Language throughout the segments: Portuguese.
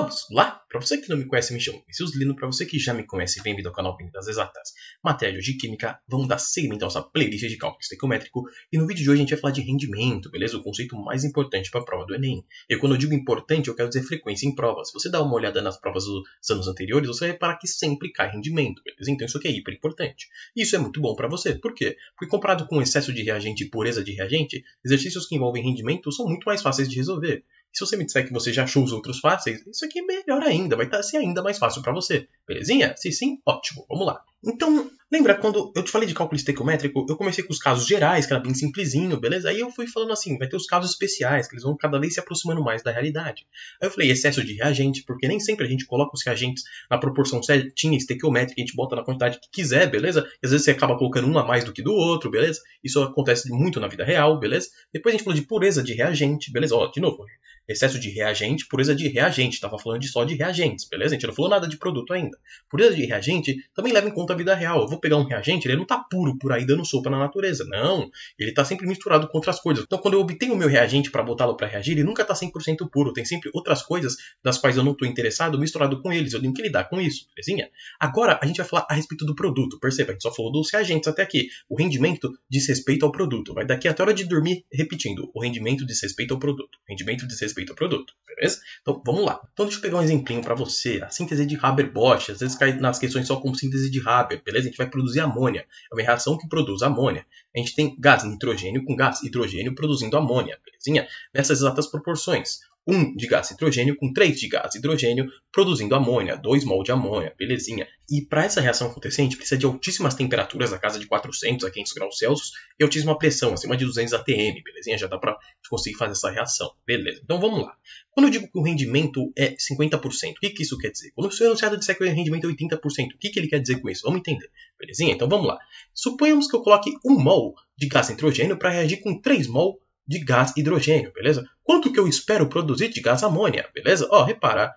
Vamos lá? Para você que não me conhece, me chamo Vinícius Lino. Para você que já me conhece, bem-vindo ao canal Bem das Exatas. Matéria de Química, vamos dar seguimento à nossa playlist de cálculo estequiométrico. E no vídeo de hoje a gente vai falar de rendimento, beleza? O conceito mais importante para a prova do Enem. E quando eu digo importante, eu quero dizer frequência em provas. Se você dá uma olhada nas provas dos anos anteriores, você vai reparar que sempre cai rendimento, beleza? Então isso aqui é hiper importante. E isso é muito bom para você. Por quê? Porque comparado com excesso de reagente e pureza de reagente, exercícios que envolvem rendimento são muito mais fáceis de resolver. Se você me disser que você já achou os outros fáceis, isso aqui é melhor ainda, vai tá, ser ainda mais fácil para você. Belezinha? Se sim, ótimo, vamos lá. Então, lembra quando eu te falei de cálculo estequiométrico? Eu comecei com os casos gerais, que era bem simplesinho, beleza? Aí eu fui falando assim, vai ter os casos especiais, que eles vão cada vez se aproximando mais da realidade. Aí eu falei excesso de reagente, porque nem sempre a gente coloca os reagentes na proporção certinha, estequiométrica, a gente bota na quantidade que quiser, beleza? E às vezes você acaba colocando um a mais do que do outro, beleza? Isso acontece muito na vida real, beleza? Depois a gente falou de pureza de reagente, beleza? Ó, de novo, excesso de reagente, pureza de reagente. Tava falando de só de reagentes, beleza? A gente não falou nada de produto ainda. Pureza de reagente também leva em conta da vida real. Eu vou pegar um reagente, ele não está puro por aí dando sopa na natureza. Não, ele está sempre misturado com outras coisas. Então, quando eu obtenho o meu reagente para botá-lo para reagir, ele nunca está 100% puro. Tem sempre outras coisas das quais eu não estou interessado misturado com eles. Eu tenho que lidar com isso, belezinha? Agora, a gente vai falar a respeito do produto. Perceba, a gente só falou dos reagentes até aqui. O rendimento diz respeito ao produto. Vai daqui até a hora de dormir repetindo. O rendimento diz respeito ao produto. O rendimento diz respeito ao produto. Beleza? Então, vamos lá. Então, deixa eu pegar um exemplinho para você. A síntese de Haber-Bosch. Às vezes cai nas questões só com síntese de Haber lábia, beleza? A gente vai produzir amônia. É uma reação que produz amônia. A gente tem gás nitrogênio com gás hidrogênio produzindo amônia, belezinha? Nessas exatas proporções. 1 de gás hidrogênio com 3 de gás hidrogênio, produzindo amônia, 2 mol de amônia, belezinha. E para essa reação acontecer, a gente precisa de altíssimas temperaturas na casa de 400 a 500 graus Celsius e altíssima pressão, acima de 200 ATM, belezinha? Já dá para conseguir fazer essa reação, beleza? Então vamos lá. Quando eu digo que o rendimento é 50%, o que, que isso quer dizer? Quando o seu enunciado disser que o rendimento é 80%, o que, que ele quer dizer com isso? Vamos entender, belezinha? Então vamos lá. Suponhamos que eu coloque 1 mol de gás nitrogênio para reagir com 3 mol de gás hidrogênio, beleza? Quanto que eu espero produzir de gás amônia, beleza? Ó, repara,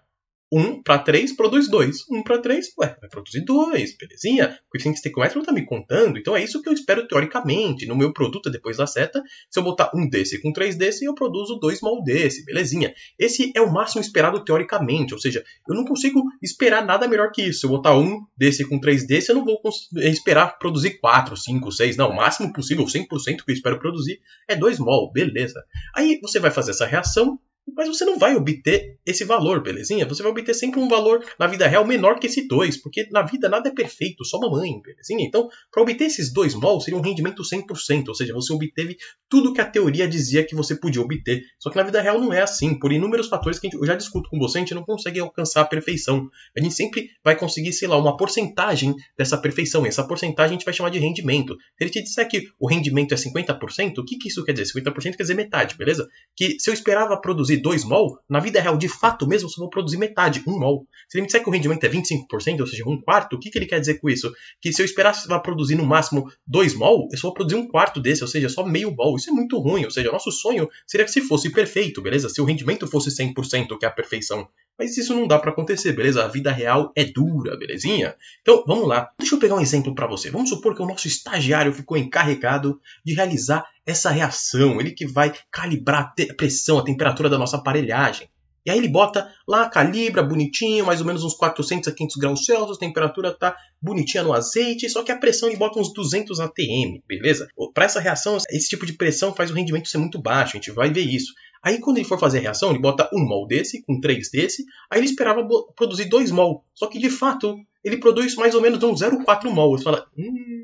1 para 3 produz 2. 1 para 3, ué, vai produzir 2, belezinha? O coeficiente estequiométrico não está me contando, então é isso que eu espero teoricamente. No meu produto depois da seta, se eu botar um desse com 3 desse, eu produzo 2 mal desse, belezinha? Esse é o máximo esperado teoricamente, ou seja, eu não consigo esperar nada melhor que isso. Se eu botar um desse com 3 desse, eu não vou esperar produzir 4, 5, 6, não. O máximo possível, 100% que eu espero produzir é 2 mol, beleza. Aí você vai fazer essa reação, mas você não vai obter esse valor, belezinha? Você vai obter sempre um valor na vida real menor que esse 2, porque na vida nada é perfeito, só mamãe, belezinha? Então, para obter esses dois mols seria um rendimento 100%, ou seja, você obteve tudo que a teoria dizia que você podia obter. Só que na vida real não é assim, por inúmeros fatores que gente, eu já discuto com você, a gente não consegue alcançar a perfeição. A gente sempre vai conseguir, sei lá, uma porcentagem dessa perfeição, e essa porcentagem a gente vai chamar de rendimento. Se ele te disser que o rendimento é 50%, o que, que isso quer dizer? 50% quer dizer metade, beleza? Que se eu esperava produzir produzir 2 mol, na vida real, de fato mesmo, só vou produzir metade, 1 um mol. Se ele me disser que o rendimento é 25%, ou seja, 1 um quarto, o que, que ele quer dizer com isso? Que se eu esperasse vá produzir no máximo 2 mol, eu só vou produzir um quarto desse, ou seja, só meio mol. Isso é muito ruim, ou seja, o nosso sonho seria que se fosse perfeito, beleza? Se o rendimento fosse 100%, que é a perfeição. Mas isso não dá para acontecer, beleza? A vida real é dura, belezinha? Então, vamos lá. Deixa eu pegar um exemplo para você. Vamos supor que o nosso estagiário ficou encarregado de realizar essa reação, ele que vai calibrar a pressão, a temperatura da nossa aparelhagem. E aí ele bota lá, calibra bonitinho, mais ou menos uns 400 a 500 graus Celsius, a temperatura tá bonitinha no azeite, só que a pressão ele bota uns 200 atm, beleza? Para essa reação, esse tipo de pressão faz o rendimento ser muito baixo, a gente vai ver isso. Aí quando ele for fazer a reação, ele bota um mol desse com três desse, aí ele esperava produzir dois mol, só que de fato ele produz mais ou menos um 0,4 mol. Você fala, hum,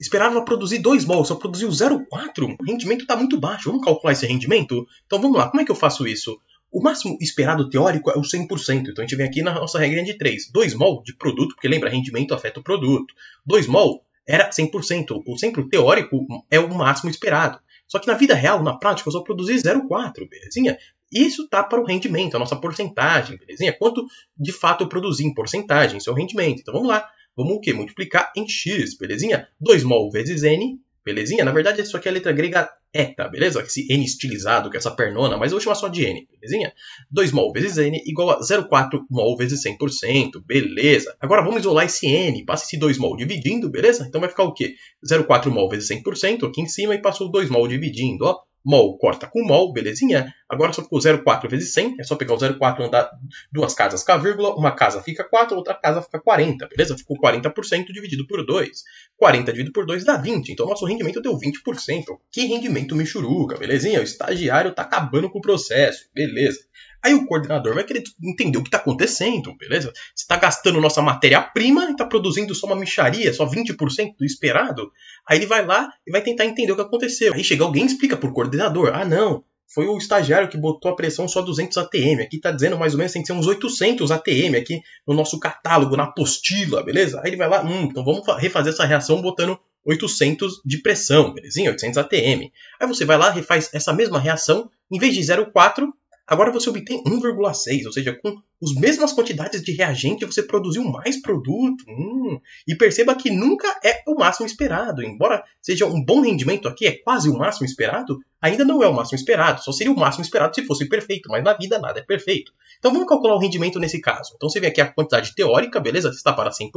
esperava produzir 2 mol, só produziu 0,4. O rendimento está muito baixo. Vamos calcular esse rendimento? Então vamos lá, como é que eu faço isso? O máximo esperado teórico é o 100%. Então a gente vem aqui na nossa regra de 3. 2 mol de produto, porque lembra, rendimento afeta o produto. 2 mol era 100%. O 100% teórico é o máximo esperado. Só que na vida real, na prática, eu só produzi 0,4, belezinha? Isso tá para o rendimento, a nossa porcentagem, belezinha? Quanto de fato eu produzi em porcentagem, isso é o rendimento. Então vamos lá. Vamos o quê? Multiplicar em x, belezinha? 2 mol vezes n, belezinha? Na verdade, isso aqui é a letra grega eta, beleza? Esse n estilizado, que é essa pernona, mas eu vou chamar só de n, belezinha? 2 mol vezes n igual a 0,4 mol vezes 100%, beleza? Agora vamos isolar esse n, passa esse 2 mol dividindo, beleza? Então vai ficar o quê? 0,4 mol vezes 100% aqui em cima e passou 2 mol dividindo, ó mol corta com mol, belezinha. Agora só ficou 0,4 vezes 100. É só pegar o 0,4 andar duas casas com a vírgula. Uma casa fica 4, outra casa fica 40, beleza? Ficou 40% dividido por 2. 40 dividido por 2 dá 20. Então nosso rendimento deu 20%. Que rendimento michuruca, belezinha? O estagiário tá acabando com o processo, beleza. Aí o coordenador vai querer entender o que está acontecendo, beleza? Você está gastando nossa matéria-prima e está produzindo só uma micharia, só 20% do esperado. Aí ele vai lá e vai tentar entender o que aconteceu. Aí chega alguém e explica para o coordenador: ah, não, foi o estagiário que botou a pressão só 200 ATM. Aqui está dizendo mais ou menos tem que ser uns 800 ATM aqui no nosso catálogo, na apostila, beleza? Aí ele vai lá, hum, então vamos refazer essa reação botando 800 de pressão, belezinha? 800 ATM. Aí você vai lá, refaz essa mesma reação, em vez de 0,4, Agora você obtém 1,6, ou seja, com as mesmas quantidades de reagente você produziu mais produto. Hum. E perceba que nunca é o máximo esperado. Embora seja um bom rendimento aqui, é quase o máximo esperado, ainda não é o máximo esperado. Só seria o máximo esperado se fosse perfeito, mas na vida nada é perfeito. Então vamos calcular o rendimento nesse caso. Então você vê aqui a quantidade teórica, beleza? Está para 100%.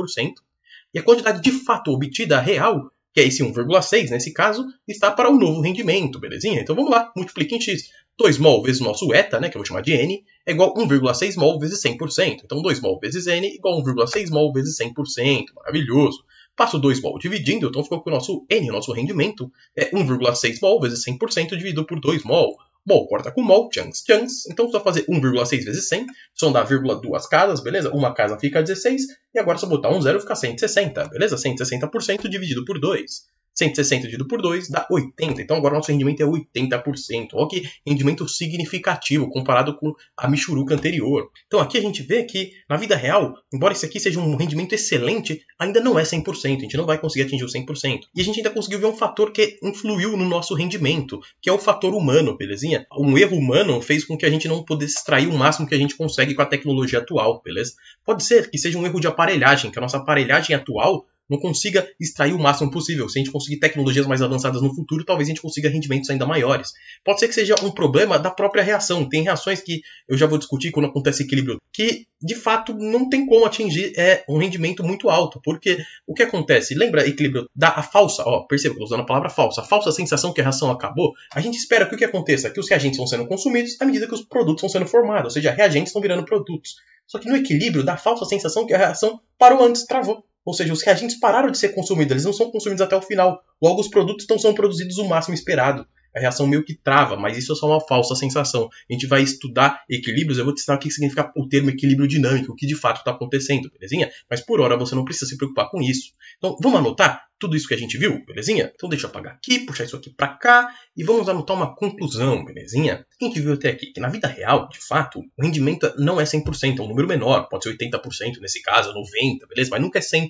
E a quantidade de fato obtida real que é esse 1,6 nesse caso, está para o novo rendimento, belezinha? Então vamos lá, multiplique em x. 2 mol vezes o nosso eta, né, que eu vou chamar de n, é igual a 1,6 mol vezes 100%. Então, 2 mol vezes n é igual a 1,6 mol vezes 100%. Maravilhoso. Passo 2 mol dividindo, então ficou que o nosso n, o nosso rendimento, é 1,6 mol vezes 100% dividido por 2 mol. Mol corta com mol, chunks, chunks. Então, só fazer 1,6 vezes 100, sondar vírgula duas casas, beleza? Uma casa fica 16, e agora só botar um zero fica 160, beleza? 160% dividido por 2. 160 dividido por 2 dá 80. Então agora nosso rendimento é 80%. Olha que rendimento significativo comparado com a Michuruca anterior. Então aqui a gente vê que na vida real, embora isso aqui seja um rendimento excelente, ainda não é 100%. A gente não vai conseguir atingir o 100%. E a gente ainda conseguiu ver um fator que influiu no nosso rendimento, que é o fator humano, belezinha? Um erro humano fez com que a gente não pudesse extrair o máximo que a gente consegue com a tecnologia atual, beleza? Pode ser que seja um erro de aparelhagem, que a nossa aparelhagem atual não consiga extrair o máximo possível. Se a gente conseguir tecnologias mais avançadas no futuro, talvez a gente consiga rendimentos ainda maiores. Pode ser que seja um problema da própria reação. Tem reações que eu já vou discutir quando acontece equilíbrio, que de fato não tem como atingir é, um rendimento muito alto, porque o que acontece? Lembra equilíbrio da a falsa? Ó, perceba que eu usando a palavra falsa. A falsa sensação que a reação acabou. A gente espera que o que aconteça? Que os reagentes vão sendo consumidos à medida que os produtos vão sendo formados, ou seja, reagentes estão virando produtos. Só que no equilíbrio dá a falsa sensação que a reação parou antes, travou. Ou seja, os reagentes pararam de ser consumidos, eles não são consumidos até o final. Logo, os produtos não são produzidos o máximo esperado. A reação meio que trava, mas isso é só uma falsa sensação. A gente vai estudar equilíbrios, eu vou te ensinar o que significa o termo equilíbrio dinâmico, o que de fato está acontecendo, belezinha? Mas por hora você não precisa se preocupar com isso. Então, vamos anotar? tudo isso que a gente viu, belezinha? Então deixa eu apagar aqui, puxar isso aqui para cá e vamos anotar uma conclusão, belezinha? A gente viu até aqui que na vida real, de fato, o rendimento não é 100%, é um número menor, pode ser 80% nesse caso, 90%, beleza? Mas nunca é 100%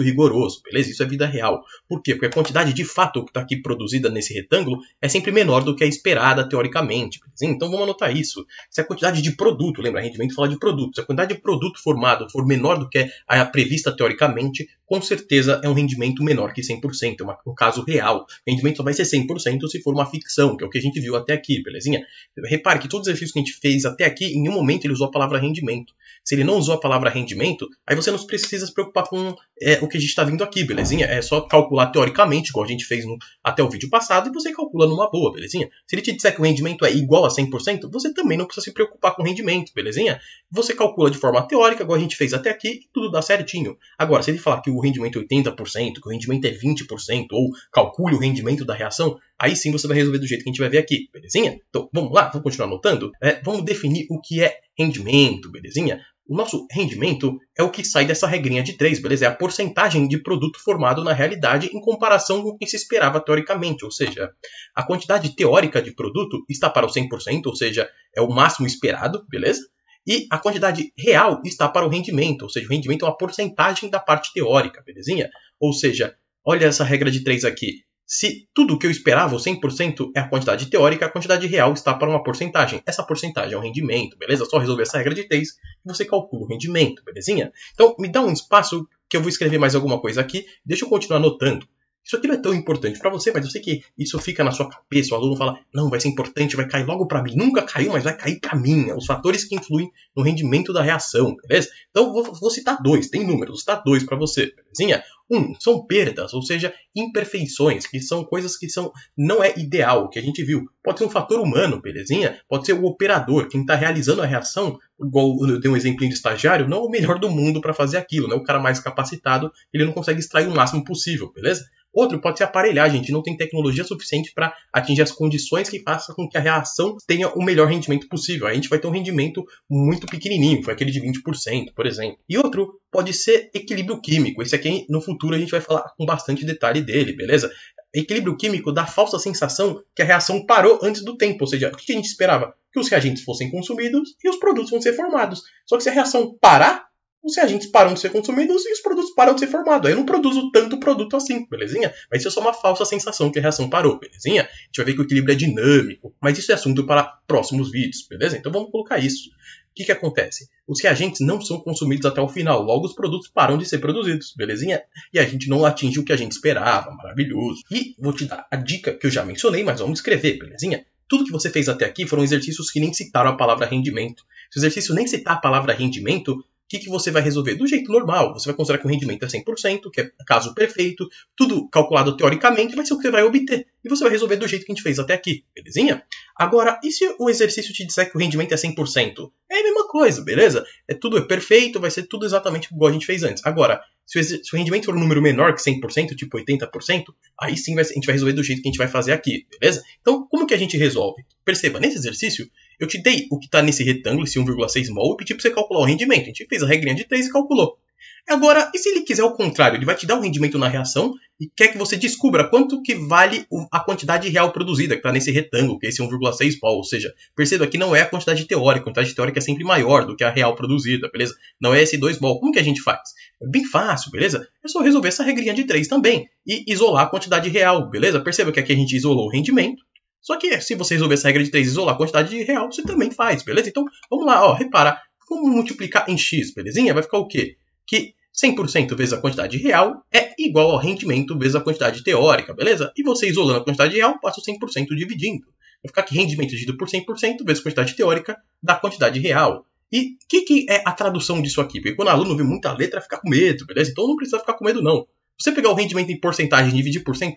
rigoroso, beleza? Isso é vida real. Por quê? Porque a quantidade de fato que está aqui produzida nesse retângulo é sempre menor do que a esperada teoricamente, belezinha? Então vamos anotar isso. Se a quantidade de produto, lembra, rendimento fala de produto, se a quantidade de produto formado for menor do que a prevista teoricamente, com certeza é um rendimento menor que 100%, é um caso real. O rendimento só vai ser 100% se for uma ficção, que é o que a gente viu até aqui, belezinha? Repare que todos os exercícios que a gente fez até aqui, em nenhum momento ele usou a palavra rendimento. Se ele não usou a palavra rendimento, aí você não precisa se preocupar com é, o que a gente está vindo aqui, belezinha? É só calcular teoricamente, como a gente fez no, até o vídeo passado, e você calcula numa boa, belezinha? Se ele te disser que o rendimento é igual a 100%, você também não precisa se preocupar com o rendimento, belezinha? Você calcula de forma teórica, igual a gente fez até aqui, e tudo dá certinho. Agora, se ele falar que o rendimento é 80%, que o rendimento é 20%, ou calcule o rendimento da reação, aí sim você vai resolver do jeito que a gente vai ver aqui, belezinha? Então vamos lá, vamos continuar anotando? É, vamos definir o que é rendimento, belezinha? O nosso rendimento é o que sai dessa regrinha de 3, beleza? É a porcentagem de produto formado na realidade em comparação com o que se esperava teoricamente, ou seja, a quantidade teórica de produto está para o 100%, ou seja, é o máximo esperado, beleza? E a quantidade real está para o rendimento, ou seja, o rendimento é uma porcentagem da parte teórica, belezinha? Ou seja, olha essa regra de 3 aqui. Se tudo o que eu esperava, 100%, é a quantidade teórica, a quantidade real está para uma porcentagem. Essa porcentagem é o rendimento, beleza? Só resolver essa regra de 3 e você calcula o rendimento, belezinha? Então, me dá um espaço que eu vou escrever mais alguma coisa aqui. Deixa eu continuar anotando. Isso aqui não é tão importante para você, mas eu sei que isso fica na sua cabeça. O aluno fala, não, vai ser importante, vai cair logo para mim. Nunca caiu, mas vai cair para mim. É os fatores que influem no rendimento da reação, beleza? Então vou, vou citar dois, tem números, vou tá? citar dois para você, belezinha? Um, são perdas, ou seja, imperfeições, que são coisas que são não é ideal, que a gente viu. Pode ser um fator humano, belezinha? Pode ser o operador, quem está realizando a reação, igual eu dei um exemplo de estagiário, não é o melhor do mundo para fazer aquilo, né? O cara mais capacitado, ele não consegue extrair o máximo possível, beleza? Outro pode ser aparelhar, A gente não tem tecnologia suficiente para atingir as condições que faça com que a reação tenha o melhor rendimento possível. A gente vai ter um rendimento muito pequenininho, foi aquele de 20%, por exemplo. E outro pode ser equilíbrio químico. Esse aqui no futuro a gente vai falar com bastante detalhe dele, beleza? Equilíbrio químico dá a falsa sensação que a reação parou antes do tempo, ou seja, o que a gente esperava? Que os reagentes fossem consumidos e os produtos vão ser formados. Só que se a reação parar, os reagentes param de ser consumidos e os produtos param de ser formados. Aí eu não produzo tanto produto assim, belezinha? Mas isso é só uma falsa sensação que a reação parou, belezinha? A gente vai ver que o equilíbrio é dinâmico, mas isso é assunto para próximos vídeos, beleza? Então vamos colocar isso. O que, que acontece? Os reagentes não são consumidos até o final, logo os produtos param de ser produzidos, belezinha? E a gente não atinge o que a gente esperava, maravilhoso. E vou te dar a dica que eu já mencionei, mas vamos escrever, belezinha? Tudo que você fez até aqui foram exercícios que nem citaram a palavra rendimento. Se o exercício nem citar a palavra rendimento, o que, que você vai resolver? Do jeito normal, você vai considerar que o rendimento é 100%, que é caso perfeito, tudo calculado teoricamente, vai ser o que você vai obter. E você vai resolver do jeito que a gente fez até aqui, belezinha? Agora, e se o exercício te disser que o rendimento é 100%? É a mesma coisa, beleza? É tudo é perfeito, vai ser tudo exatamente igual a gente fez antes. Agora, se o, se o rendimento for um número menor que 100%, tipo 80%, aí sim vai, a gente vai resolver do jeito que a gente vai fazer aqui, beleza? Então, como que a gente resolve? Perceba, nesse exercício, eu te dei o que está nesse retângulo, esse 1,6 mol, e pedi para você calcular o rendimento. A gente fez a regrinha de 3 e calculou. Agora, e se ele quiser o contrário? Ele vai te dar o um rendimento na reação e quer que você descubra quanto que vale a quantidade real produzida, que está nesse retângulo, que é esse 1,6 mol. Ou seja, perceba que não é a quantidade teórica. A quantidade teórica é sempre maior do que a real produzida, beleza? Não é esse 2 mol. Como que a gente faz? É bem fácil, beleza? É só resolver essa regrinha de 3 também e isolar a quantidade real, beleza? Perceba que aqui a gente isolou o rendimento só que se você resolver essa regra de 3 isolar a quantidade de real, você também faz, beleza? Então, vamos lá, ó, repara. Vamos multiplicar em x, belezinha? Vai ficar o quê? Que 100% vezes a quantidade real é igual ao rendimento vezes a quantidade teórica, beleza? E você isolando a quantidade real, passa o 100% dividindo. Vai ficar que rendimento é dividido por 100% vezes a quantidade teórica da quantidade real. E o que, que, é a tradução disso aqui? Porque quando o aluno vê muita letra, fica com medo, beleza? Então não precisa ficar com medo, não. Você pegar o rendimento em porcentagem e dividir por 100%,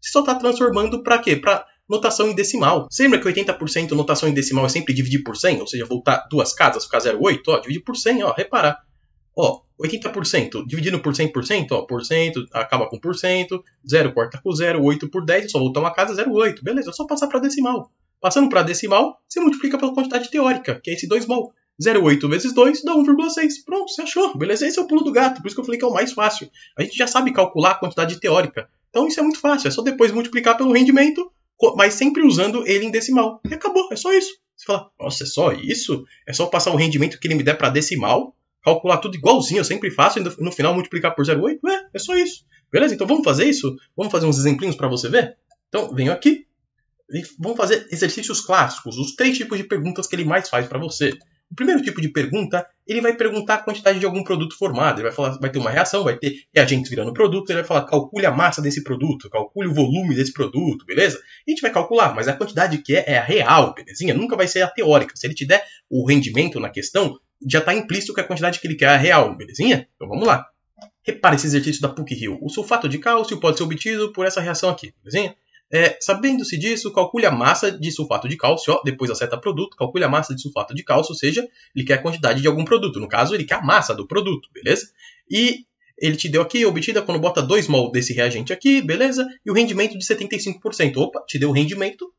você só está transformando para quê? Para notação em decimal. Você lembra que 80% notação em decimal é sempre dividir por 100? Ou seja, voltar duas casas, ficar 0,8? Ó, dividir por 100, ó, reparar. Ó, 80% dividindo por 100%, ó, por cento, acaba com por cento, 0 corta com 0, 8 por 10, é só voltar uma casa, 0,8. Beleza, é só passar para decimal. Passando para decimal, você multiplica pela quantidade teórica, que é esse 2 mol. 0,8 vezes 2 dá 1,6. Pronto, você achou, beleza? Esse é o pulo do gato, por isso que eu falei que é o mais fácil. A gente já sabe calcular a quantidade teórica. Então isso é muito fácil, é só depois multiplicar pelo rendimento mas sempre usando ele em decimal. E acabou, é só isso. Você fala, nossa, é só isso? É só passar o rendimento que ele me der para decimal, calcular tudo igualzinho, eu sempre faço, e no final multiplicar por 0,8? É, é só isso. Beleza? Então vamos fazer isso? Vamos fazer uns exemplinhos para você ver? Então, venho aqui e vamos fazer exercícios clássicos, os três tipos de perguntas que ele mais faz para você. O primeiro tipo de pergunta ele vai perguntar a quantidade de algum produto formado. Ele vai falar, vai ter uma reação, vai ter reagentes virando produto, ele vai falar, calcule a massa desse produto, calcule o volume desse produto, beleza? E a gente vai calcular, mas a quantidade que é é a real, belezinha? Nunca vai ser a teórica. Se ele te der o rendimento na questão, já está implícito que a quantidade que ele quer é a real, belezinha? Então vamos lá. Repare esse exercício da PUC-Rio. O sulfato de cálcio pode ser obtido por essa reação aqui, belezinha? É, Sabendo-se disso, calcule a massa de sulfato de cálcio, ó, depois acerta produto, calcule a massa de sulfato de cálcio, ou seja, ele quer a quantidade de algum produto. No caso, ele quer a massa do produto, beleza? E ele te deu aqui, obtida quando bota 2 mol desse reagente aqui, beleza? E o rendimento de 75%. Opa, te deu o rendimento,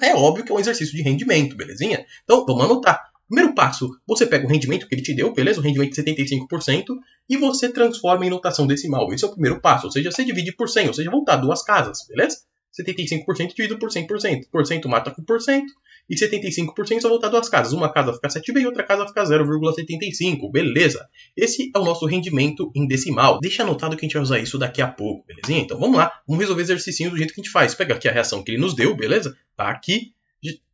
é óbvio que é um exercício de rendimento, belezinha? Então, vamos anotar. Primeiro passo, você pega o rendimento que ele te deu, beleza? O rendimento de 75%, e você transforma em notação decimal. Esse é o primeiro passo, ou seja, você divide por 100, ou seja, voltar duas casas, beleza? 75% dividido por 100%. Por cento mata com por cento. E 75% só voltar duas casas. Uma casa fica 7 e outra casa fica 0,75. Beleza. Esse é o nosso rendimento em decimal. Deixa anotado que a gente vai usar isso daqui a pouco, belezinha? Então vamos lá. Vamos resolver exercício do jeito que a gente faz. Pega aqui a reação que ele nos deu, beleza? Tá aqui.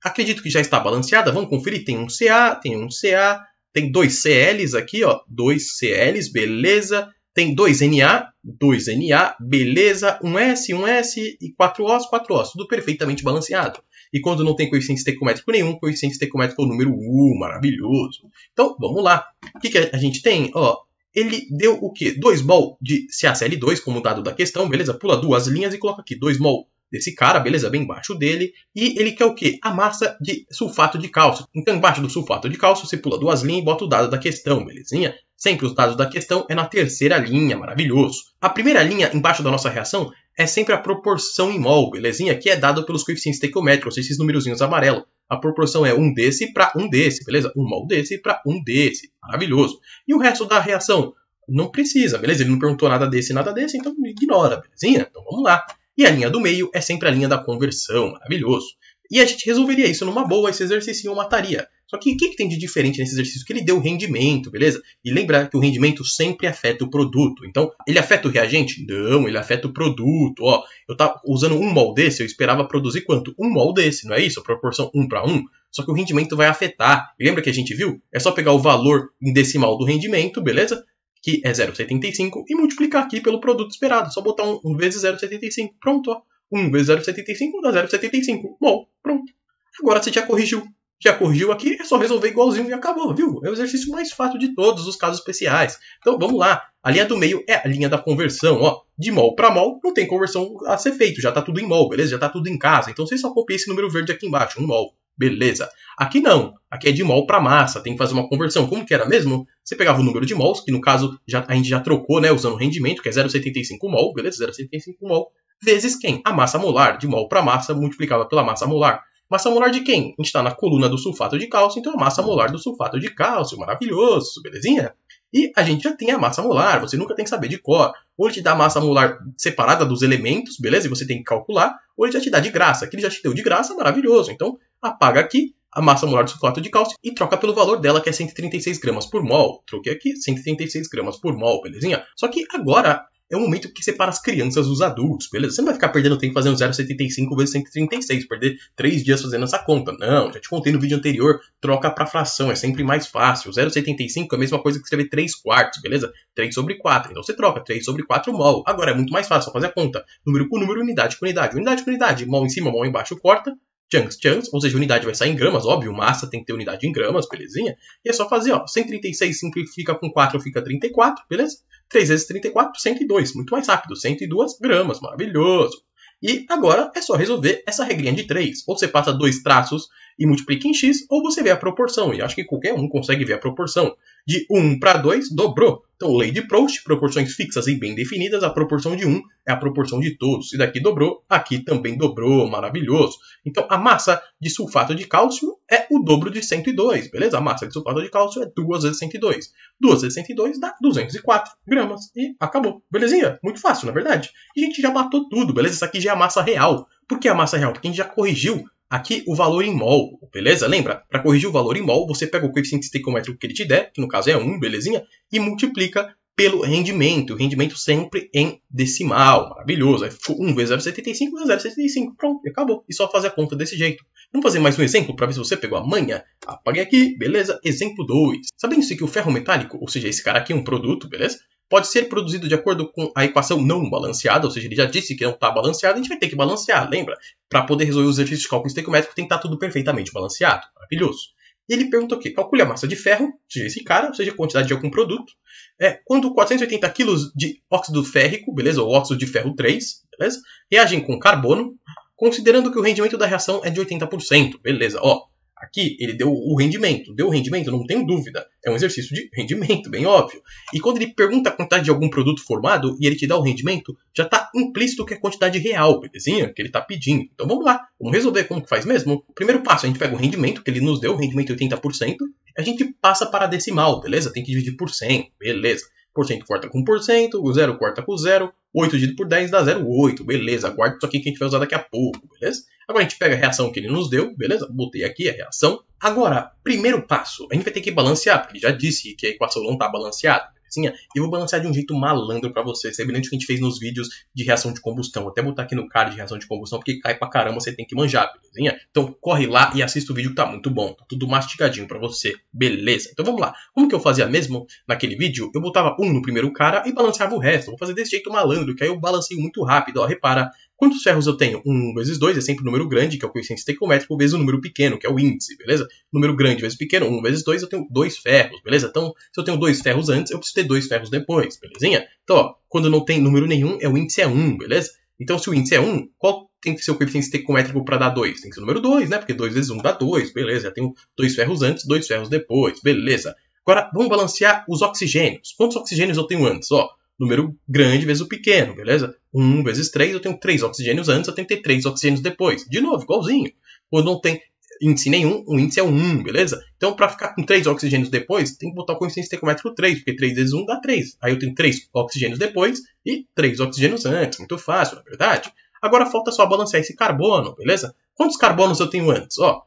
Acredito que já está balanceada. Vamos conferir. Tem um CA, tem um CA, tem dois CLs aqui, ó. Dois CLs, beleza tem dois NA, dois NA, beleza, um S, um S e quatro Os, quatro Os, tudo perfeitamente balanceado. E quando não tem coeficiente estequiométrico nenhum, coeficiente estequiométrico é o número 1, maravilhoso. Então, vamos lá. O que, que a gente tem? Ó, ele deu o quê? 2 mol de CaCl2 como dado da questão, beleza? Pula duas linhas e coloca aqui 2 mol desse cara, beleza? Bem embaixo dele. E ele quer o quê? A massa de sulfato de cálcio. Então, embaixo do sulfato de cálcio, você pula duas linhas e bota o dado da questão, belezinha? Sempre os dados da questão é na terceira linha, maravilhoso. A primeira linha, embaixo da nossa reação, é sempre a proporção em mol, belezinha? Que é dada pelos coeficientes estequiométricos, esses numerozinhos amarelo. A proporção é um desse para um desse, beleza? Um mol desse para um desse, maravilhoso. E o resto da reação? Não precisa, beleza? Ele não perguntou nada desse, nada desse, então ignora, belezinha? Então vamos lá. E a linha do meio é sempre a linha da conversão, maravilhoso. E a gente resolveria isso numa boa, esse exercício eu mataria. Só que o que, que tem de diferente nesse exercício? Que ele deu rendimento, beleza? E lembra que o rendimento sempre afeta o produto. Então, ele afeta o reagente? Não, ele afeta o produto. Ó, eu tava usando um mol desse, eu esperava produzir quanto? Um mol desse, não é isso? A proporção 1 para 1. Só que o rendimento vai afetar. E lembra que a gente viu? É só pegar o valor em decimal do rendimento, beleza? Que é 0,75 e multiplicar aqui pelo produto esperado. só botar 1 um, um vezes 0,75. Pronto, ó. 1 vezes 0,75 dá 0,75. Bom, pronto. Agora você já corrigiu já corrigiu aqui, é só resolver igualzinho e acabou, viu? É o exercício mais fácil de todos os casos especiais. Então vamos lá. A linha do meio é a linha da conversão, ó. De mol para mol não tem conversão a ser feito, já está tudo em mol, beleza? Já está tudo em casa. Então você só copia esse número verde aqui embaixo, um mol. Beleza. Aqui não. Aqui é de mol para massa, tem que fazer uma conversão. Como que era mesmo? Você pegava o número de mols, que no caso já, a gente já trocou, né, usando o rendimento, que é 0,75 mol, beleza? 0,75 mol vezes quem? A massa molar, de mol para massa, multiplicava pela massa molar. Massa molar de quem? A gente está na coluna do sulfato de cálcio, então a é massa molar do sulfato de cálcio, maravilhoso, belezinha? E a gente já tem a massa molar, você nunca tem que saber de cor. Ou ele te dá a massa molar separada dos elementos, beleza? E você tem que calcular. Ou ele já te dá de graça, que ele já te deu de graça, maravilhoso. Então, apaga aqui a massa molar do sulfato de cálcio e troca pelo valor dela, que é 136 gramas por mol. Troquei aqui, 136 gramas por mol, belezinha? Só que agora é um momento que separa as crianças dos adultos, beleza? Você não vai ficar perdendo tempo fazendo 0,75 vezes 136, perder 3 dias fazendo essa conta. Não, já te contei no vídeo anterior, troca para fração, é sempre mais fácil. 0,75 é a mesma coisa que escrever 3 quartos, beleza? 3 sobre 4, então você troca 3 sobre 4 mol. Agora é muito mais fácil, só fazer a conta. Número com número, unidade com unidade, unidade com unidade, mol em cima, mol embaixo, corta, chunks, chunks, ou seja, unidade vai sair em gramas, óbvio, massa tem que ter unidade em gramas, belezinha? E é só fazer, ó, 136 simplifica com 4 fica 34, beleza? 3 vezes 34, 102, muito mais rápido, 102 gramas, maravilhoso. E agora é só resolver essa regrinha de 3. Ou você passa dois traços e multiplica em x, ou você vê a proporção. E acho que qualquer um consegue ver a proporção. De 1 para 2, dobrou. Então, lei de Proust, proporções fixas e bem definidas, a proporção de 1 é a proporção de todos. E daqui dobrou, aqui também dobrou, maravilhoso. Então, a massa de sulfato de cálcio é o dobro de 102, beleza? A massa de sulfato de cálcio é 2 vezes 102. 2 vezes 102 dá 204 gramas. E acabou, belezinha? Muito fácil, na é verdade. E a gente já matou tudo, beleza? Isso aqui já é a massa real. Por que a massa real? Porque a gente já corrigiu Aqui o valor em mol, beleza? Lembra, para corrigir o valor em mol, você pega o coeficiente estequiométrico que ele te der, que no caso é 1, belezinha? E multiplica pelo rendimento, o rendimento sempre em decimal, maravilhoso. 1 vezes 0,75 é 0,75, pronto, acabou. E só fazer a conta desse jeito. Vamos fazer mais um exemplo para ver se você pegou a manha? Apaguei aqui, beleza? Exemplo 2. Sabendo-se que o ferro metálico, ou seja, esse cara aqui é um produto, beleza? pode ser produzido de acordo com a equação não balanceada, ou seja, ele já disse que não está balanceado, a gente vai ter que balancear, lembra? Para poder resolver os exercícios de cálculo estequiométrico, tem que estar tá tudo perfeitamente balanceado. Maravilhoso. E ele perguntou o quê? Calcule a massa de ferro, ou seja, esse cara, ou seja, a quantidade de algum produto, é, quando 480 kg de óxido férrico, beleza? Ou óxido de ferro 3, beleza? Reagem com carbono, considerando que o rendimento da reação é de 80%, beleza? Ó, Aqui ele deu o rendimento, deu o rendimento, não tem dúvida. É um exercício de rendimento, bem óbvio. E quando ele pergunta a quantidade de algum produto formado e ele te dá o rendimento, já está implícito que é a quantidade real, belezinha? Que ele está pedindo. Então vamos lá, vamos resolver como que faz mesmo. Primeiro passo, a gente pega o rendimento, que ele nos deu, o rendimento 80%, é a gente passa para decimal, beleza? Tem que dividir por 100, beleza. Por cento corta com por cento, o zero corta com zero, 8 dividido por 10 dá 0,8, beleza. Guarda isso aqui que a gente vai usar daqui a pouco, beleza? Agora a gente pega a reação que ele nos deu, beleza? Botei aqui a reação. Agora, primeiro passo, a gente vai ter que balancear, porque ele já disse que a equação não está balanceada. Assim, eu vou balancear de um jeito malandro para você, é semelhante ao que a gente fez nos vídeos de reação de combustão. Vou até botar aqui no card de reação de combustão, porque cai pra caramba, você tem que manjar, belezinha? Então corre lá e assista o vídeo que tá muito bom, tá tudo mastigadinho para você, beleza? Então vamos lá. Como que eu fazia mesmo naquele vídeo? Eu botava um no primeiro cara e balanceava o resto. Vou fazer desse jeito malandro, que aí eu balanceio muito rápido, ó, repara Quantos ferros eu tenho? 1 vezes 2 é sempre o número grande, que é o coeficiente estequiométrico, vezes o número pequeno, que é o índice, beleza? Número grande vezes pequeno, 1 vezes 2, eu tenho dois ferros, beleza? Então, se eu tenho dois ferros antes, eu preciso ter dois ferros depois, belezinha? Então, ó, quando não tem número nenhum, é o índice é 1, beleza? Então, se o índice é 1, qual tem que ser o coeficiente estequiométrico para dar 2? Tem que ser o número 2, né? Porque 2 vezes 1 dá 2, beleza? Eu tenho dois ferros antes, dois ferros depois, beleza? Agora, vamos balancear os oxigênios. Quantos oxigênios eu tenho antes? Ó, número grande vezes o pequeno, beleza? 1 vezes 3, eu tenho 3 oxigênios antes, eu tenho que ter 3 oxigênios depois. De novo, igualzinho. Quando não tem índice nenhum, o índice é 1, beleza? Então, para ficar com 3 oxigênios depois, tem que botar o coeficiente tecométrico 3, porque 3 vezes 1 dá 3. Aí eu tenho 3 oxigênios depois e 3 oxigênios antes. Muito fácil, na é verdade? Agora falta só balancear esse carbono, beleza? Quantos carbonos eu tenho antes? Ó,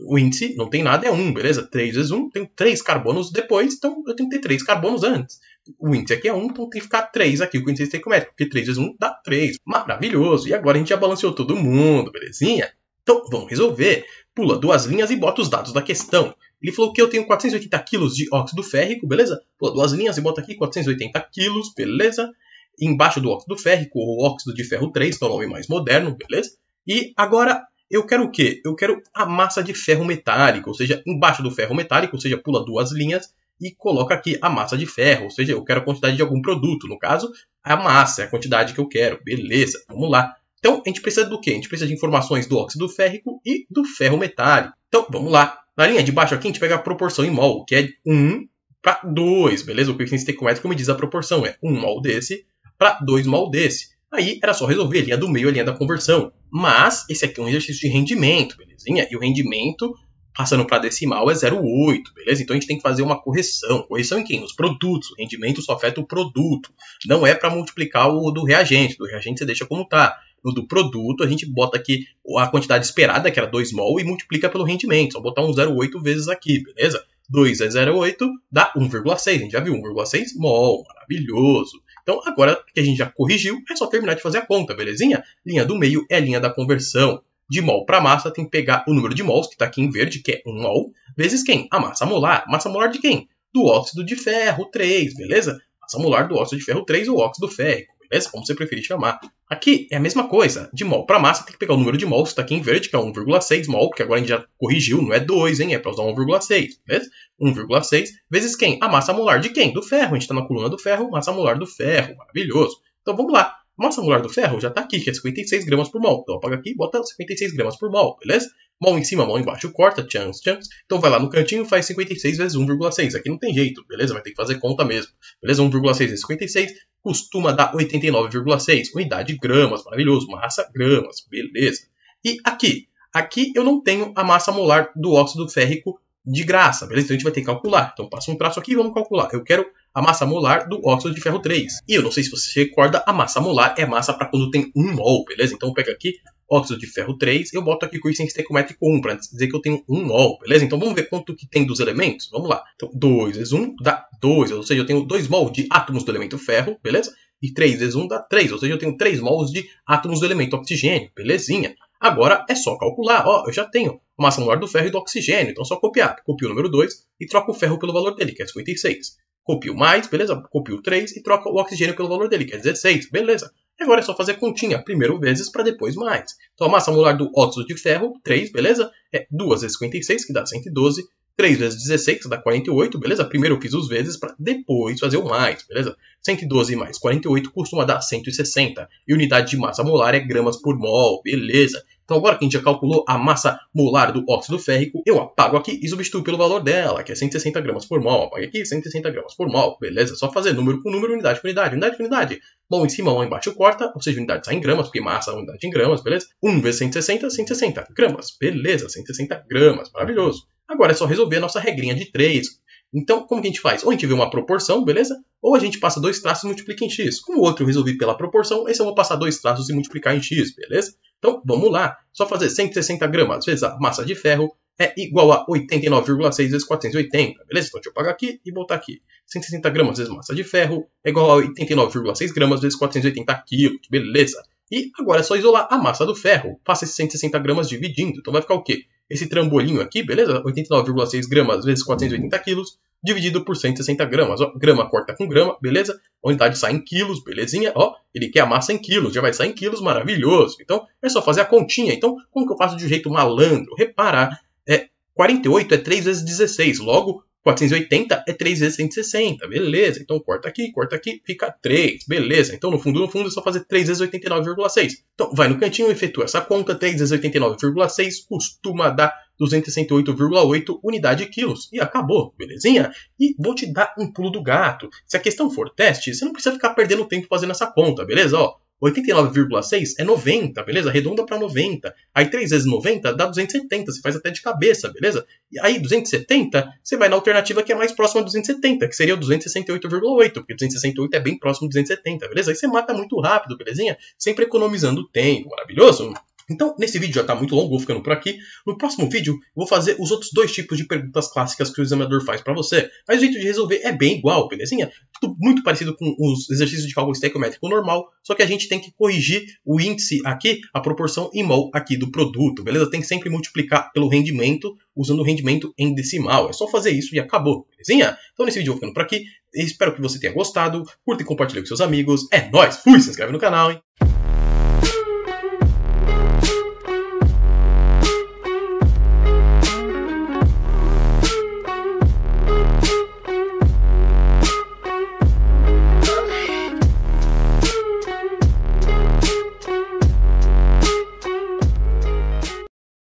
o índice não tem nada, é 1, beleza? 3 vezes 1, tenho 3 carbonos depois, então eu tenho que ter 3 carbonos antes o índice aqui é 1, então tem que ficar 3 aqui, o índice tem que métrico, porque 3 vezes 1 dá 3. Maravilhoso! E agora a gente já balanceou todo mundo, belezinha? Então, vamos resolver. Pula duas linhas e bota os dados da questão. Ele falou que eu tenho 480 quilos de óxido férrico, beleza? Pula duas linhas e bota aqui 480 quilos, beleza? embaixo do óxido férrico, ou óxido de ferro 3, que então é o nome mais moderno, beleza? E agora eu quero o quê? Eu quero a massa de ferro metálico, ou seja, embaixo do ferro metálico, ou seja, pula duas linhas e coloca aqui a massa de ferro, ou seja, eu quero a quantidade de algum produto, no caso, a massa, é a quantidade que eu quero. Beleza, vamos lá. Então, a gente precisa do quê? A gente precisa de informações do óxido férrico e do ferro metálico. Então, vamos lá. Na linha de baixo aqui, a gente pega a proporção em mol, que é 1 para 2, beleza? O coeficiente estequiométrico me diz a proporção, é 1 mol desse para 2 mol desse. Aí era só resolver a linha do meio a linha da conversão. Mas esse aqui é um exercício de rendimento, belezinha? E o rendimento passando para decimal é 0,8, beleza? Então a gente tem que fazer uma correção. Correção em quem? Nos produtos. O rendimento só afeta o produto. Não é para multiplicar o do reagente. Do reagente você deixa como está. No do produto, a gente bota aqui a quantidade esperada, que era 2 mol, e multiplica pelo rendimento. Só botar um 0,8 vezes aqui, beleza? 2 é 0,8, dá 1,6. A gente já viu 1,6 mol, maravilhoso. Então, agora que a gente já corrigiu, é só terminar de fazer a conta, belezinha? Linha do meio é a linha da conversão de mol para massa, tem que pegar o número de mols, que está aqui em verde, que é 1 mol, vezes quem? A massa molar. Massa molar de quem? Do óxido de ferro 3, beleza? Massa molar do óxido de ferro 3 ou óxido férrico, beleza? Como você preferir chamar. Aqui é a mesma coisa. De mol para massa, tem que pegar o número de mols, que está aqui em verde, que é 1,6 mol, porque agora a gente já corrigiu, não é 2, hein? É para usar 1,6, beleza? 1,6 vezes quem? A massa molar de quem? Do ferro. A gente está na coluna do ferro, massa molar do ferro. Maravilhoso. Então vamos lá massa molar do ferro já está aqui, que é 56 gramas por mol. Então apaga aqui e bota 56 gramas por mol, beleza? Mol em cima, mol embaixo, corta, chance, chance. Então vai lá no cantinho e faz 56 vezes 1,6. Aqui não tem jeito, beleza? Vai ter que fazer conta mesmo. Beleza? 1,6 vezes 56 costuma dar 89,6. Unidade gramas, maravilhoso. Massa gramas, beleza. E aqui? Aqui eu não tenho a massa molar do óxido férrico de graça, beleza? Então a gente vai ter que calcular. Então passa um traço aqui e vamos calcular. Eu quero a massa molar do óxido de ferro 3. E eu não sei se você se recorda, a massa molar é massa para quando tem 1 mol, beleza? Então eu pego aqui óxido de ferro 3, eu boto aqui coeficiente estequiométrico 1 para dizer que eu tenho 1 mol, beleza? Então vamos ver quanto que tem dos elementos? Vamos lá. Então 2 vezes 1 dá 2, ou seja, eu tenho 2 mol de átomos do elemento ferro, beleza? E 3 vezes 1 dá 3, ou seja, eu tenho 3 mols de átomos do elemento oxigênio, belezinha? Agora é só calcular. Ó, eu já tenho a massa molar do ferro e do oxigênio, então é só copiar. Copio o número 2 e troco o ferro pelo valor dele, que é 56. Copio mais, beleza? Copio 3 e troco o oxigênio pelo valor dele, que é 16, beleza? E agora é só fazer continha, primeiro vezes para depois mais. Então a massa molar do óxido de ferro, 3, beleza? É 2 vezes 56, que dá 112, 3 vezes 16 dá 48, beleza? Primeiro eu fiz os vezes para depois fazer o mais, beleza? 112 mais 48 costuma dar 160. E unidade de massa molar é gramas por mol, beleza? Então agora que a gente já calculou a massa molar do óxido férrico, eu apago aqui e substituo pelo valor dela, que é 160 gramas por mol. apaguei aqui 160 gramas por mol, beleza? Só fazer número por número, unidade por unidade, unidade por unidade. Mão em cima, mão embaixo corta, ou seja, unidade sai em gramas, porque massa é unidade em gramas, beleza? 1 vezes 160, 160 gramas, beleza? 160 gramas, maravilhoso. Agora é só resolver a nossa regrinha de 3. Então, como que a gente faz? Ou a gente vê uma proporção, beleza? Ou a gente passa dois traços e multiplica em x. Como o outro eu resolvi pela proporção, esse eu vou passar dois traços e multiplicar em x, beleza? Então, vamos lá. Só fazer 160 gramas vezes a massa de ferro é igual a 89,6 vezes 480, beleza? Então, deixa eu pagar aqui e voltar aqui. 160 gramas vezes massa de ferro é igual a 89,6 gramas vezes 480 quilos, beleza? E agora é só isolar a massa do ferro. Faça esses 160 gramas dividindo. Então, vai ficar o quê? esse trambolinho aqui, beleza? 89,6 gramas vezes 480 quilos, dividido por 160 gramas. Ó, grama corta com grama, beleza? A unidade sai em quilos, belezinha? Ó, ele quer a massa em quilos, já vai sair em quilos, maravilhoso. Então, é só fazer a continha. Então, como que eu faço de jeito malandro? Reparar, é, 48 é 3 vezes 16, logo 480 é 3 vezes 160, beleza. Então corta aqui, corta aqui, fica 3, beleza. Então no fundo, no fundo é só fazer 3 vezes 89,6. Então vai no cantinho, efetua essa conta, 3 vezes 89,6 costuma dar 268,8 unidade de quilos. E acabou, belezinha? E vou te dar um pulo do gato. Se a questão for teste, você não precisa ficar perdendo tempo fazendo essa conta, beleza? Ó, 89,6 é 90, beleza? Redonda para 90. Aí 3 vezes 90 dá 270, você faz até de cabeça, beleza? E aí 270, você vai na alternativa que é mais próxima a 270, que seria o 268,8, porque 268 é bem próximo de 270, beleza? Aí você mata muito rápido, belezinha? Sempre economizando tempo, maravilhoso? Então, nesse vídeo já está muito longo, vou ficando por aqui. No próximo vídeo, vou fazer os outros dois tipos de perguntas clássicas que o examinador faz para você. Mas o jeito de resolver é bem igual, belezinha? Tudo muito parecido com os exercícios de cálculo estequiométrico normal, só que a gente tem que corrigir o índice aqui, a proporção em mol aqui do produto, beleza? Tem que sempre multiplicar pelo rendimento, usando o rendimento em decimal. É só fazer isso e acabou, belezinha? Então, nesse vídeo vou ficando por aqui. Espero que você tenha gostado. Curta e compartilhe com seus amigos. É nóis! Fui! Se inscreve no canal, hein?